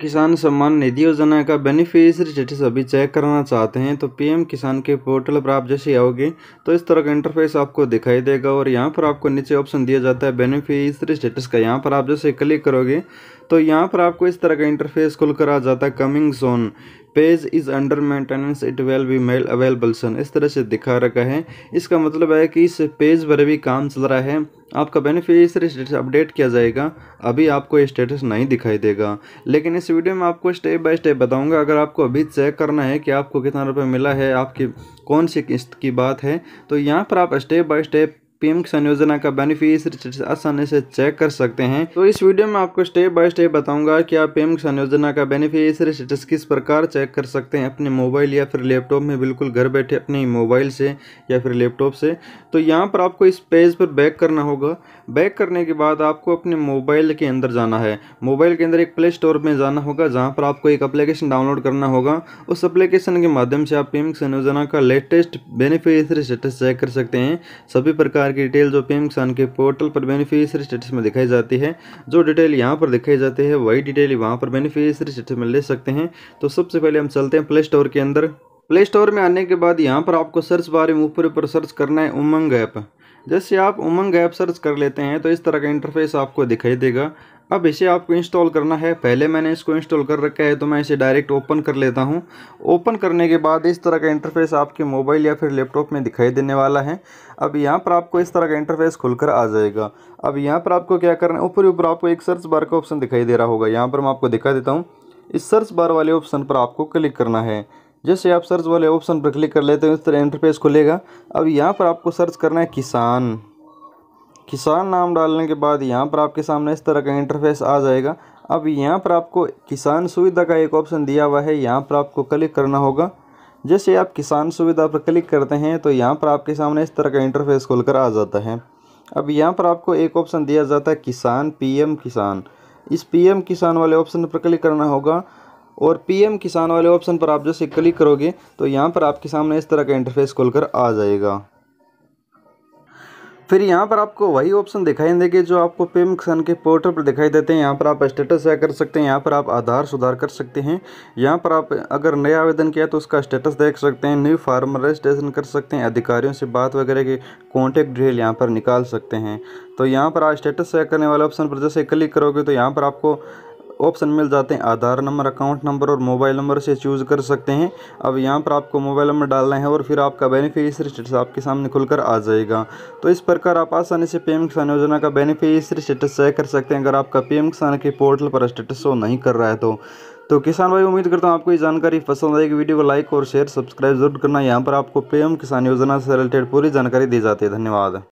किसान सम्मान निधि योजना का बेनिफिशियरी स्टेटस अभी चेक करना चाहते हैं तो पीएम किसान के पोर्टल पर आप जैसे आओगे तो इस तरह का इंटरफेस आपको दिखाई देगा और यहाँ पर आपको नीचे ऑप्शन दिया जाता है बेनिफिशियरी स्टेटस का यहाँ पर आप जैसे क्लिक करोगे तो यहाँ पर आपको इस तरह का इंटरफेस खुल कर आ जाता है coming zone page is under maintenance it will be made available soon इस तरह से दिखा रखा है इसका मतलब है कि इस पेज पर भी काम चल रहा है आपका बेनिफिशरी स्टेटस अपडेट किया जाएगा अभी आपको ये स्टेटस नहीं दिखाई देगा लेकिन इस वीडियो में आपको स्टेप बाय स्टेप बताऊंगा अगर आपको अभी चेक करना है कि आपको कितना रुपये मिला है आपकी कौन सी किस्त की बात है तो यहाँ पर आप स्टेप बाय स्टेप पीएम किसान योजना का बेनिफिशियरी आसानी से चेक कर सकते हैं तो इस वीडियो में आपको स्टेप बाय स्टेप बताऊंगा कि आप पीएम किसान योजना का बेनिफिशियरी स्टेटस किस प्रकार चेक कर सकते हैं अपने मोबाइल या फिर लैपटॉप में बिल्कुल घर बैठे अपने मोबाइल से या फिर लैपटॉप से तो यहाँ पर आपको इस पेज पर बैक करना होगा बैक करने के बाद आपको अपने मोबाइल के अंदर जाना है मोबाइल के अंदर एक प्ले स्टोर में जाना होगा जहाँ पर आपको एक अप्लीकेशन डाउनलोड करना होगा उस अप्लीकेशन के माध्यम से आप पीएम किसान योजना का लेटेस्ट बेनिफिशियरी स्टेटस चेक कर सकते हैं सभी प्रकार प्रकार की डिटेल जो पीएम किसान के पोर्टल पर बेनिफिशियरी स्टेटस में दिखाई जाती है जो डिटेल यहाँ पर दिखाई जाती है वही डिटेल वहाँ पर बेनिफिशियरी स्टेटस में ले सकते हैं तो सबसे पहले हम चलते हैं प्ले स्टोर के अंदर प्ले स्टोर में आने के बाद यहाँ पर आपको सर्च बारे में ऊपर ऊपर सर्च करना है उमंग ऐप जैसे आप उमंग ऐप सर्च कर लेते हैं तो इस तरह का इंटरफेस आपको दिखाई देगा अब इसे आपको इंस्टॉल करना है पहले मैंने इसको इंस्टॉल कर रखा है तो मैं इसे डायरेक्ट ओपन कर लेता हूं ओपन करने के बाद इस तरह का इंटरफेस आपके मोबाइल या फिर लैपटॉप में दिखाई देने वाला है अब यहाँ पर आपको इस तरह का इंटरफेस खुलकर आ जाएगा अब यहाँ पर आपको क्या करना है ऊपर ऊपर आपको एक सर्च बार का ऑप्शन दिखाई दे रहा होगा यहाँ पर मैं आपको दिखा देता हूँ इस सर्च बार वाले ऑप्शन पर आपको क्लिक करना है जैसे आप सर्च वाले ऑप्शन पर क्लिक कर लेते हैं इस तरह इंटरफेस खुलेगा अब यहाँ पर आपको सर्च करना है किसान किसान नाम डालने के बाद यहाँ पर आपके सामने इस तरह का इंटरफेस आ जाएगा अब यहाँ पर आपको किसान सुविधा का एक ऑप्शन दिया हुआ है यहाँ पर आपको क्लिक करना होगा जैसे आप किसान सुविधा पर क्लिक करते हैं तो यहाँ पर आपके सामने इस तरह का इंटरफेस खुलकर आ जाता है अब यहाँ पर आपको एक ऑप्शन दिया जाता है किसान पीएम किसान इस पीएम किसान वाले ऑप्शन पर क्लिक करना होगा और पीएम किसान वाले ऑप्शन पर आप जैसे क्लिक करोगे तो यहाँ पर आपके सामने इस तरह का इंटरफेस खुलकर आ जाएगा फिर यहाँ पर आपको वही ऑप्शन दिखाई देंगे जो आपको पेम सन के पोर्टल पर दिखाई देते हैं यहाँ पर आप स्टेटस चेक कर सकते हैं यहाँ पर आप आधार सुधार कर सकते हैं यहाँ पर आप अगर नया आवेदन किया तो उसका स्टेटस देख सकते हैं न्यू फार्मर रजिस्ट्रेशन कर सकते हैं अधिकारियों से बात वगैरह की कॉन्टैक्ट डिटेल यहाँ पर निकाल सकते हैं तो यहाँ पर आप स्टेटस चेक करने वाले ऑप्शन पर जैसे क्लिक करोगे तो यहाँ पर आपको ऑप्शन मिल जाते हैं आधार नंबर अकाउंट नंबर और मोबाइल नंबर से चूज़ कर सकते हैं अब यहाँ पर आपको मोबाइल नंबर डालना है और फिर आपका बेनिफिशरी स्टेटस आपके सामने खुलकर आ जाएगा तो इस प्रकार आप आसानी से पीएम किसान योजना का बेनिफिशरी स्टेटस चेक कर सकते हैं अगर आपका पीएम किसान के पोर्टल पर स्टेटस शो नहीं कर रहा है तो तो किसान भाई उम्मीद करता हूँ आपको ये जानकारी पसंद आएगी वीडियो को लाइक और शेयर सब्सक्राइब जरूर करना यहाँ पर आपको पीएम किसान योजना से रिलेटेड पूरी जानकारी दी जाती है धन्यवाद